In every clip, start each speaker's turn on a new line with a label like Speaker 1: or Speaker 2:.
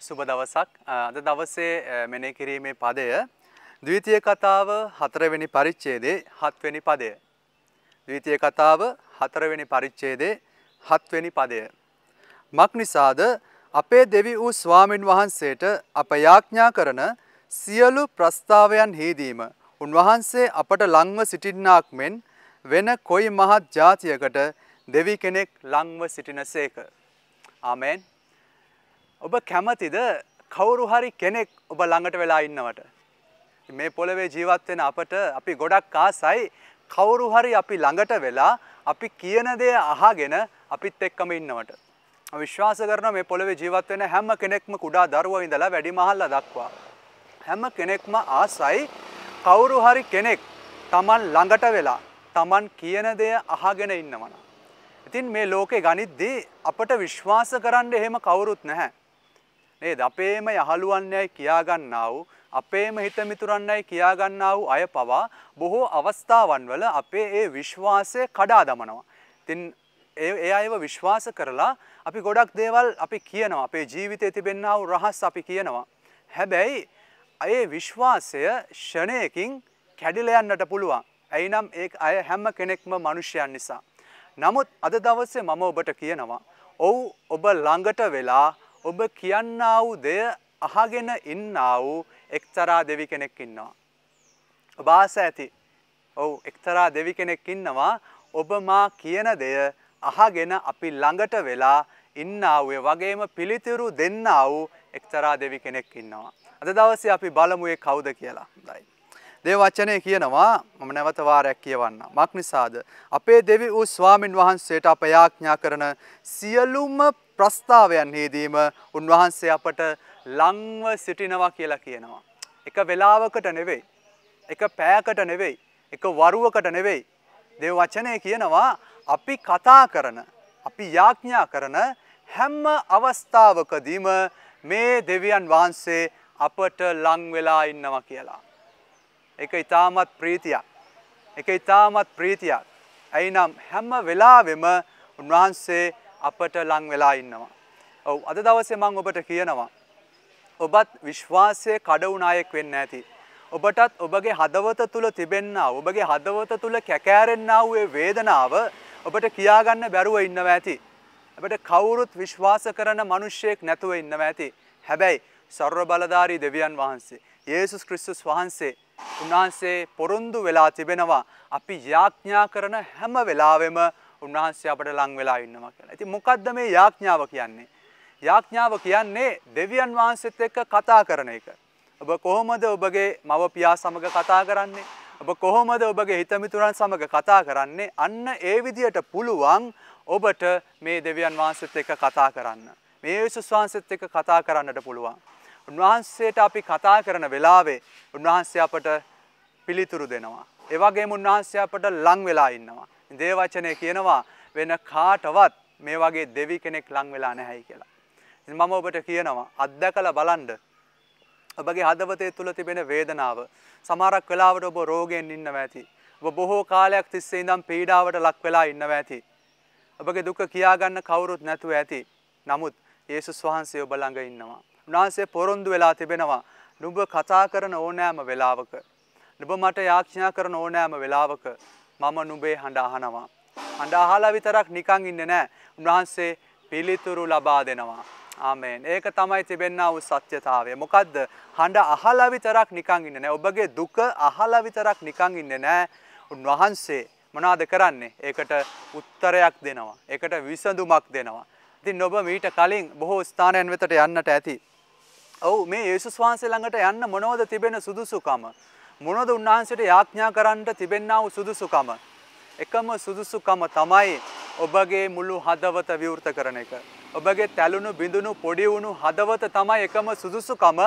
Speaker 1: සුබ දවසක් අද දවසේ මෙනෙහි කිරීමේ පදය ද්විතීය කතාව 4 වෙනි පරිච්ඡේදයේ 7 වෙනි පදය. ද්විතීය කතාව 4 වෙනි පරිච්ඡේදයේ 7 වෙනි පදය. මක්නිසාද අපේ දෙවි වූ ස්වාමින් වහන්සේට අප යාඥා කරන සියලු ප්‍රස්තාවයන් හේදීම උන්වහන්සේ අපට ලංව සිටින්නාක් මෙන් වෙන කොයි මහත් ජාතියකට දෙවි කෙනෙක් ලංව සිටිනසේක. ආමෙන් ඔබ කැමතිද කවුරු හරි කෙනෙක් ඔබ ළඟට වෙලා ඉන්නවට. මේ පොළවේ ජීවත් වෙන අපට අපි ගොඩක් ආසයි කවුරු හරි අපි ළඟට වෙලා අපි කියන දේ අහගෙන අපිත් එක්කම ඉන්නවට. විශ්වාස කරන මේ පොළවේ ජීවත් වෙන හැම කෙනෙක්ම කුඩා දරුවෝ ඉඳලා වැඩිමහල්ලා දක්වා හැම කෙනෙක්ම ආසයි කවුරු හරි කෙනෙක් Taman ළඟට වෙලා Taman කියන දේ අහගෙන ඉන්නවනම්. ඉතින් මේ ලෝකේ ගනිද්දී අපට විශ්වාස කරන්න එහෙම කවුරුත් නැහැ. නේද? අපේම යහළුවන්යයි කියාගන්නා වූ අපේම හිතමිතුරන්නයි කියාගන්නා වූ අය පවා බොහෝ අවස්ථාවන් වල අපේ ඒ විශ්වාසය කඩා දමනවා. ඉතින් ඒ ඒ අයව විශ්වාස කරලා අපි ගොඩක් දේවල් අපි කියනවා. අපේ ජීවිතයේ තිබෙනා වූ රහස් අපි කියනවා. හැබැයි ඒ විශ්වාසය ෂණයකින් කැඩිලා යන්නට පුළුවන්. ඇයිනම් ඒ අය හැම කෙනෙක්ම මිනිසයන් නිසා. නමුත් අද දවසේ මම ඔබට කියනවා. ඔව් ඔබ ළඟට වෙලා ඔබ කියන්නා වූ දෙය අහගෙන ඉන්නා වූ එක්තරා දෙවි කෙනෙක් ඉන්නවා. ඔබ ආස ඇති. ඔව් එක්තරා දෙවි කෙනෙක් ඉන්නවා ඔබ මා කියන දෙය අහගෙන අපි ළඟට වෙලා ඉන්නා වූ වගේම පිළිතුරු දෙන්නා වූ එක්තරා දෙවි කෙනෙක් ඉන්නවා. අද දවසේ අපි බලමු ඒ කවුද කියලා. හොඳයි. දේ වචනය කියනවා මම නැවත වාරයක් කියවන්න. මක් නිසාද අපේ දෙවි වූ ස්වාමින් වහන්සේට අප යාඥා කරන සියලුම ප්‍රස්ථාවයන් හේදීම උන්වහන්සේ අපට ලංව සිටිනවා කියලා කියනවා. එක වෙලාවකට නෙවෙයි. එක පෑකට නෙවෙයි. එක වරුවකට නෙවෙයි. දෙව වචනය කියනවා අපි කතා කරන අපි යාඥා කරන හැම්ම අවස්ථාවකදීම මේ දෙවියන් වහන්සේ අපට ලං වෙලා ඉන්නවා කියලා. එක ඉතාමත් ප්‍රීතියක්. එක ඉතාමත් ප්‍රීතියක්. ඇයිනම් හැම වෙලාවෙම උන්වහන්සේ අපට ලං වෙලා ඉන්නවා. ඔව් අද දවසේ මම ඔබට කියනවා ඔබත් විශ්වාසයේ කඩවුණ අයෙක් වෙන්න ඇති. ඔබටත් ඔබගේ හදවත තුල තිබෙන්නා ඔබගේ හදවත තුල කැකෑරෙන්නා වූ වේදනාව ඔබට කියාගන්න බැරුව ඉන්නවා ඇති. ඔබට කවුරුත් විශ්වාස කරන මිනිසෙක් නැතුව ඉන්නවා ඇති. හැබැයි සර්ව බලධාරී දෙවියන් වහන්සේ යේසුස් ක්‍රිස්තුස් වහන්සේ උන්වහන්සේ පොරොන්දු වෙලා තිබෙනවා අපි යාඥා කරන හැම වෙලාවෙම උන්වහන්සේ අපට ලං වෙලා ඉන්නවා කියලා. ඉතින් මොකද්ද මේ යාඥාව කියන්නේ? යාඥාව කියන්නේ දෙවියන් වහන්සේත් එක්ක කතා කරන එක. ඔබ කොහොමද ඔබගේ මව පියා සමග කතා කරන්නේ? ඔබ කොහොමද ඔබගේ හිතමිතුරන් සමග කතා කරන්නේ? අන්න ඒ විදියට පුළුවන් ඔබට මේ දෙවියන් වහන්සේත් එක්ක කතා කරන්න. මේ යේසුස් වහන්සේත් එක්ක කතා කරන්නට පුළුවන්. උන්වහන්සේට අපි කතා කරන වෙලාවේ උන්වහන්සේ අපට පිළිතුරු දෙනවා. ඒ වගේම උන්වහන්සේ අපට ලං වෙලා ඉන්නවා. දේවචනය කියනවා වෙන කාටවත් මේ වගේ දෙවි කෙනෙක් ලං වෙලා නැහැයි කියලා. මම ඔබට කියනවා අත්දැකලා බලන්න ඔබගේ හදවතේ තුල තිබෙන වේදනාව සමහරක් වෙලාවට ඔබ රෝගයෙන් ඉන්නවා ඇති. ඔබ බොහෝ කාලයක් තිස්සේ ඉඳන් පීඩාවට ලක් වෙලා ඉන්නවා ඇති. ඔබගේ දුක කියාගන්න කවුරුත් නැතුව ඇති. නමුත් යේසුස් වහන්සේ ඔබ ළඟ ඉන්නවා. උන්වහන්සේ පොරොන්දු වෙලා තිබෙනවා. නුඹ කතා කරන ඕනෑම වෙලාවක. නුඹ මට යාඥා කරන ඕනෑම වෙලාවක මම නුඹේ හඬ අහනවා. හඬ අහලා විතරක් නිකන් ඉන්නේ නැහැ. උන්වහන්සේ පිළිතුරු ලබා දෙනවා. ආමෙන්. ඒක තමයි තිබෙන්නා වූ සත්‍යතාවය. මොකද්ද? හඬ අහලා විතරක් නිකන් ඉන්නේ නැහැ. ඔබගේ දුක අහලා විතරක් නිකන් ඉන්නේ නැහැ. උන්වහන්සේ මොනවාද කරන්නේ? ඒකට උත්තරයක් දෙනවා. ඒකට විසඳුමක් දෙනවා. ඉතින් ඔබ මීට කලින් බොහෝ ස්ථානයන් වෙතට යන්නට ඇති. ඔව් මේ යේසුස් වහන්සේ ළඟට යන්න මොනවද තිබෙන සුදුසුකම? මොනද උන්වහන්සේට යාඥා කරන්න තිබෙන්නා වූ සුදුසුකම. එකම සුදුසුකම තමයි ඔබගේ මුළු හදවත විවෘත කරන එක. ඔබගේ තැලුණු බිඳුණු පොඩි වුණු හදවත තමයි එකම සුදුසුකම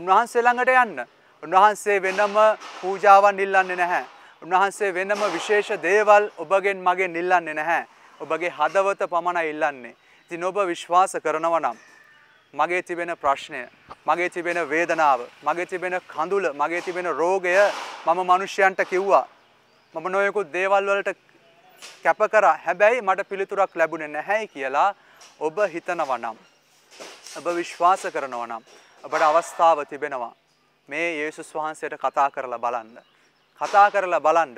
Speaker 1: උන්වහන්සේ ළඟට යන්න. උන්වහන්සේ වෙනම පූජාවන් ඉල්ලන්නේ නැහැ. උන්වහන්සේ වෙනම විශේෂ දේවල් ඔබගෙන් මගෙන් ඉල්ලන්නේ නැහැ. ඔබගේ හදවත පමණයි ඉල්ලන්නේ. ඉතින් ඔබ විශ්වාස කරනවා නම් මගේ තිබෙන ප්‍රශ්නය මගේ තිබෙන වේදනාව මගේ තිබෙන කඳුල මගේ තිබෙන රෝගය මම මිනිස්යන්ට කිව්වා මම නොයෙකුත් දේවල් වලට කැප කරා හැබැයි මට පිළිතුරක් ලැබුණේ නැහැයි කියලා ඔබ හිතනවා නම් ඔබ විශ්වාස කරනවා නම් ඔබට අවස්ථාව තිබෙනවා මේ යේසුස් වහන්සේට කතා කරලා බලන්න කතා කරලා බලන්න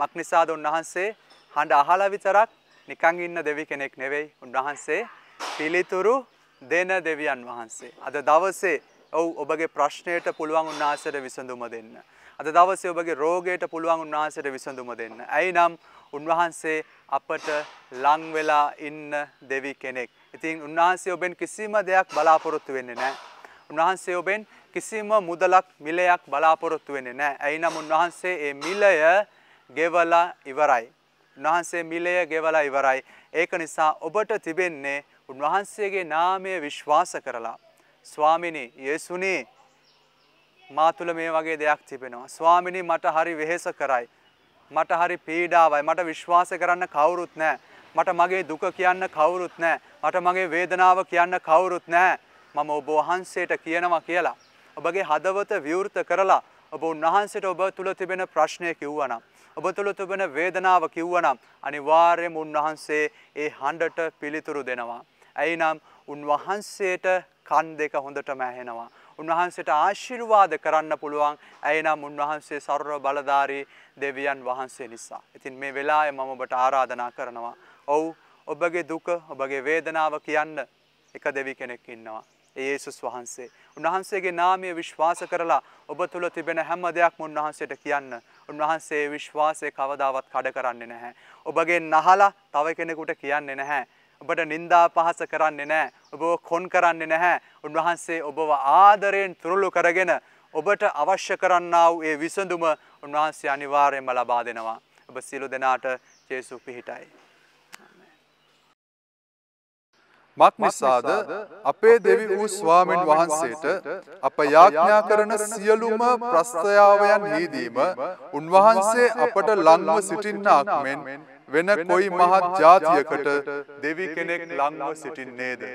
Speaker 1: මක්නිසාද උන්වහන්සේ හඬ අහලා විතරක් නිකන් ඉන්න දෙවි කෙනෙක් නෙවෙයි උන්වහන්සේ පිළිතුරු දෙන දෙවියන් වහන්සේ. අද දවසේ ඔව් ඔබගේ ප්‍රශ්නයට පුළුවන් උන්වහන්සේට විසඳුම දෙන්න. අද දවසේ ඔබගේ රෝගයට පුළුවන් උන්වහන්සේට විසඳුම දෙන්න. ඇයිනම් උන්වහන්සේ අපට ලං වෙලා ඉන්න දෙවි කෙනෙක්. ඉතින් උන්වහන්සේ ඔබෙන් කිසිම දෙයක් බලාපොරොත්තු වෙන්නේ නැහැ. උන්වහන්සේ ඔබෙන් කිසිම මුදලක් මිලයක් බලාපොරොත්තු වෙන්නේ නැහැ. ඇයිනම් උන්වහන්සේ මේ මිලය ගෙවලා ඉවරයි. උන්වහන්සේ මිලය ගෙවලා ඉවරයි. ඒක නිසා ඔබට තිබෙන්නේ උන්වහන්සේගේ නාමය විශ්වාස කරලා. ස්වාමිනි යෙසුනේ මා තුළ මේ වගේ දෙයක් තිබෙනවා. ස්වාමිනි මට හරි වෙහෙස කරයි. මට හරි පීඩාවයි මට විශ්වාස කරන්න කවුරුත් නෑ. මට මගේ දුක කියන්න කවුරුත් නෑ. මට මගේ වේදනාව කියන්න කවුරුත් නෑ. මම ඔබ වහන්සේට කියනවා කියලා. ඔබගේ හදවත විවෘත කරලා ඔබ උන්වහන්සේට ඔබ තුළ තිබෙන ප්‍රශ්නය කිව්වනම්. ඔබ තුළ තිබෙන වේදනාව කිව්වනම් අනිවාර්යයෙන්ම උන්වහන්සේ ඒ හඬට පිළිතුරු දෙනවා. ඇයිනම් උන්වහන්සේට කන් දෙක හොඳටම ඇහෙනවා. උන්වහන්සේට ආශිර්වාද කරන්න පුළුවන් ඇයිනම් උන්වහන්සේ සර්ව බලධාරී දෙවියන් වහන්සේ නිසා. ඉතින් මේ වෙලාවේ මම ඔබට ආරාධනා කරනවා. ඔව් ඔබගේ දුක, ඔබගේ වේදනාව කියන්න එක දෙවි කෙනෙක් ඉන්නවා. ඒසුස් වහන්සේ. උන්වහන්සේගේ නාමය විශ්වාස කරලා ඔබ තුළ තිබෙන හැම දෙයක්ම උන්වහන්සේට කියන්න. උන්වහන්සේ විශ්වාසය කවදාවත් කඩ කරන්නේ නැහැ. ඔබගේ නහලා තව කෙනෙකුට කියන්නේ නැහැ. ඔබට නින්දා පහස කරන්නේ නැහැ. ඔබව කොන් කරන්නේ නැහැ. උන්වහන්සේ ඔබව ආදරයෙන් තුරුළු කරගෙන ඔබට අවශ්‍ය කරන්නා වූ ඒ විසඳුම උන්වහන්සේ අනිවාර්යයෙන්ම ලබා දෙනවා. ඔබ සියලු දෙනාට ජේසුස් පිහිටයි. මත්නිසාද අපේ දෙවි වූ ස්වාමෙන් වහන්සේට අප යාඥා කරන සියලුම ප්‍රස්ථයාවයන් හිදීම උන්වහන්සේ අපට ලංව සිටින්නාක් මෙන් වෙන කොයි මහත් ජාතියකට දෙවි කෙනෙක් ලංව සිටින්නේද.